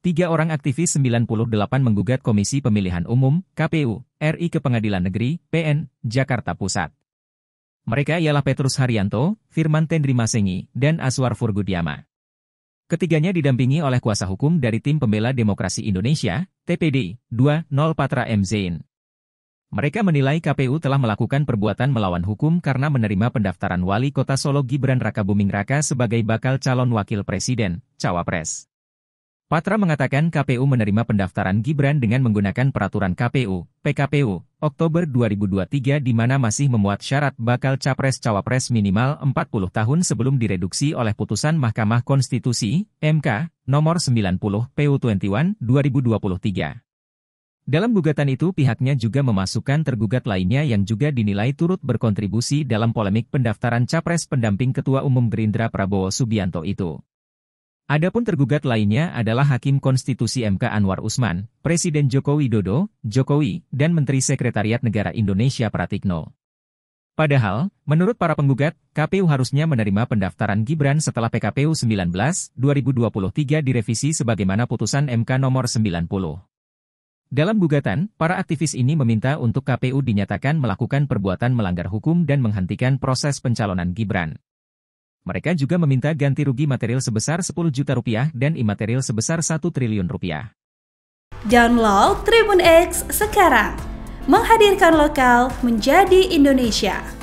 Tiga orang aktivis 98 menggugat Komisi Pemilihan Umum, KPU, RI ke Pengadilan Negeri, PN, Jakarta Pusat. Mereka ialah Petrus Haryanto, Firman Tendri Masengi, dan Aswar Furgudiama. Ketiganya didampingi oleh kuasa hukum dari Tim Pembela Demokrasi Indonesia, TPD, 20 Patra M. Zain. Mereka menilai KPU telah melakukan perbuatan melawan hukum karena menerima pendaftaran Wali Kota Solo Gibran Raka Buming Raka sebagai bakal calon wakil presiden, Cawapres. Patra mengatakan KPU menerima pendaftaran Gibran dengan menggunakan peraturan KPU, PKPU, Oktober 2023 di mana masih memuat syarat bakal capres-cawapres minimal 40 tahun sebelum direduksi oleh putusan Mahkamah Konstitusi, MK, nomor 90 PU21 2023. Dalam gugatan itu pihaknya juga memasukkan tergugat lainnya yang juga dinilai turut berkontribusi dalam polemik pendaftaran capres pendamping Ketua Umum Gerindra Prabowo Subianto itu. Adapun tergugat lainnya adalah Hakim Konstitusi MK Anwar Usman, Presiden Joko Widodo, Jokowi, dan Menteri Sekretariat Negara Indonesia Pratikno. Padahal, menurut para penggugat, KPU harusnya menerima pendaftaran Gibran setelah PKPU 19 2023 direvisi sebagaimana putusan MK nomor 90. Dalam gugatan, para aktivis ini meminta untuk KPU dinyatakan melakukan perbuatan melanggar hukum dan menghentikan proses pencalonan Gibran. Mereka juga meminta ganti rugi material sebesar 10 juta rupiah dan imaterial sebesar 1 triliun rupiah. Download Tribun X sekarang. Menghadirkan lokal menjadi Indonesia.